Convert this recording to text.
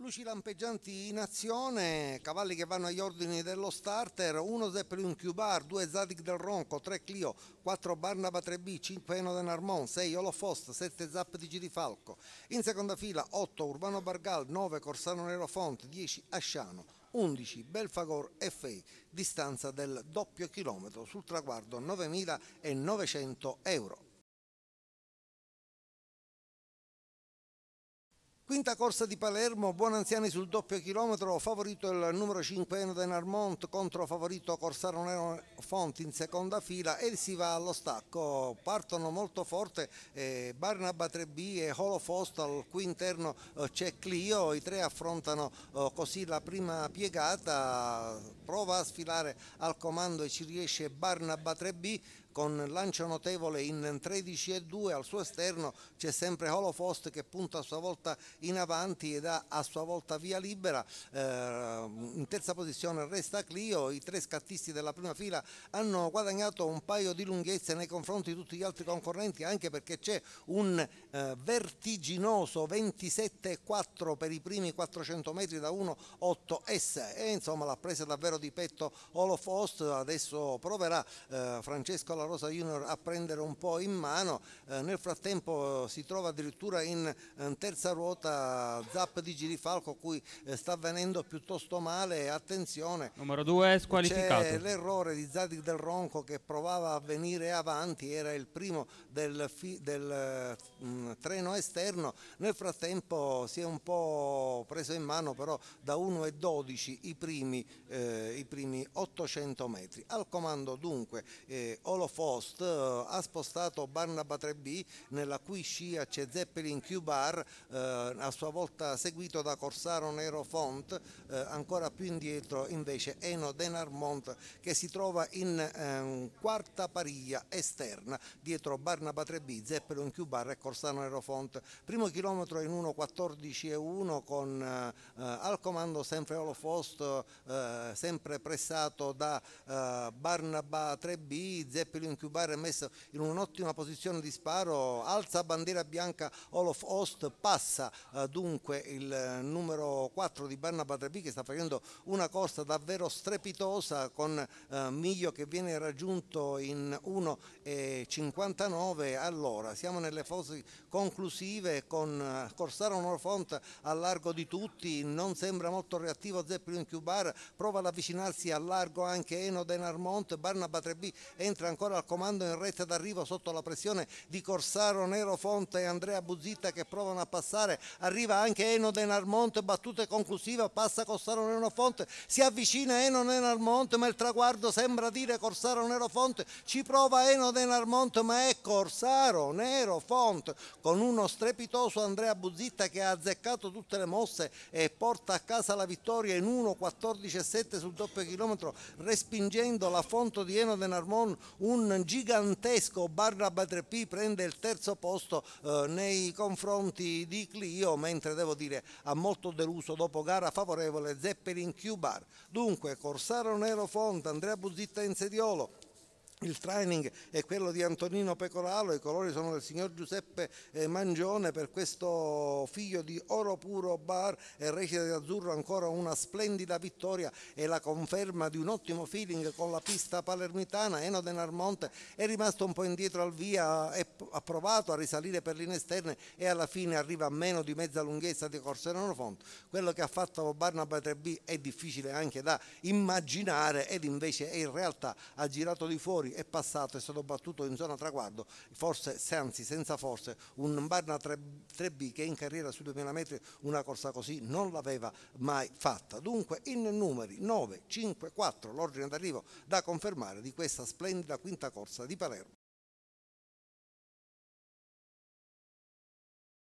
Luci lampeggianti in azione, cavalli che vanno agli ordini dello starter, 1 Zeppelin Cubar, 2 Zadig del Ronco, 3 Clio, 4 Barnaba 3B, 5 Eno Den Armon, 6 Olofost, 7 Zap di Girifalco, in seconda fila 8 Urbano Bargal, 9 Corsano Nero Fonte, 10 Asciano, 11 Belfagor FA, distanza del doppio chilometro sul traguardo 9.900 euro. Quinta corsa di Palermo, Buonanziani sul doppio chilometro, favorito il numero 5 Enoden Armont contro favorito Corsaro Nero Fonti in seconda fila e si va allo stacco. Partono molto forte eh, Barnaba 3B e Holo Fost al cui interno eh, c'è Clio, i tre affrontano eh, così la prima piegata prova a sfilare al comando e ci riesce Barnaba 3B con lancio notevole in 13 e 2 al suo esterno c'è sempre Holofost che punta a sua volta in avanti ed ha a sua volta via libera eh, in terza posizione resta Clio i tre scattisti della prima fila hanno guadagnato un paio di lunghezze nei confronti di tutti gli altri concorrenti anche perché c'è un eh, vertiginoso 4 per i primi 400 metri da 1,8S e insomma l'ha presa davvero di petto Holofost, adesso proverà eh, Francesco La Rosa Junior a prendere un po' in mano, eh, nel frattempo eh, si trova addirittura in, in eh, terza ruota Zap di Girifalco cui eh, sta venendo piuttosto male, attenzione. Numero 2 squalificato. l'errore di Zadig del Ronco che provava a venire avanti, era il primo del, del mh, mm, treno esterno, nel frattempo si è un po' preso in mano però da 1 e 12 i primi eh, eh, i primi 800 metri. Al comando dunque eh, Olofost eh, ha spostato Barnaba 3B nella cui scia c'è Zeppelin Q-Bar, eh, a sua volta seguito da Corsaro Nero Font, eh, ancora più indietro invece Eno Denarmont che si trova in ehm, quarta pariglia esterna dietro Barnaba 3B, Zeppelin Q-Bar e Corsaro Nero Font. Primo chilometro in 1.14 e 1 con eh, al comando sempre Olofost, sempre sempre pressato da eh, Barnaba 3B, Zeppelin Cubare messo in un'ottima posizione di sparo, alza bandiera bianca Olof Host, passa eh, dunque il eh, numero 4 di Barnaba 3B che sta facendo una corsa davvero strepitosa con eh, Miglio che viene raggiunto in 1,59 all'ora. Siamo nelle fasi conclusive con eh, Corsaro Norfont a largo di tutti, non sembra molto reattivo Zeppelin Cubar, prova la vittoria avvicinarsi al largo anche Eno Denarmont, Barnaba Trebbi entra ancora al comando in retta d'arrivo sotto la pressione di Corsaro, Nero Fonte e Andrea Buzitta che provano a passare, arriva anche Eno Denarmont, battuta conclusiva, passa Corsaro Nero Fonte, si avvicina Eno Denarmont ma il traguardo sembra dire Corsaro Nero Fonte, ci prova Eno Denarmont ma è Corsaro Nero Fonte con uno strepitoso Andrea Buzitta che ha azzeccato tutte le mosse e porta a casa la vittoria in 1-14-7 sul sul doppio chilometro respingendo la fonte di Eno Denarmon un gigantesco Barnaba 3P prende il terzo posto eh, nei confronti di Clio mentre devo dire ha molto deluso dopo gara favorevole Zeppelin Q-Bar dunque Corsaro Nero Fonte, Andrea Buzzitta in Sediolo il training è quello di Antonino Pecoralo, i colori sono del signor Giuseppe eh, Mangione per questo figlio di Oro Puro Bar e recita di azzurro ancora una splendida vittoria e la conferma di un ottimo feeling con la pista palermitana. Eno Denarmonte è rimasto un po' indietro al via, ha provato a risalire per linee esterne e alla fine arriva a meno di mezza lunghezza di Corsenano Font. Quello che ha fatto Barnaba 3B è difficile anche da immaginare ed invece in realtà ha girato di fuori fuori, è passato, è stato battuto in zona traguardo, forse, anzi senza forse, un Barna 3, b che in carriera sui 2000 metri una corsa così non l'aveva mai fatta. Dunque in numeri 9, 5, 4 l'ordine d'arrivo da confermare di questa splendida quinta corsa di Palermo.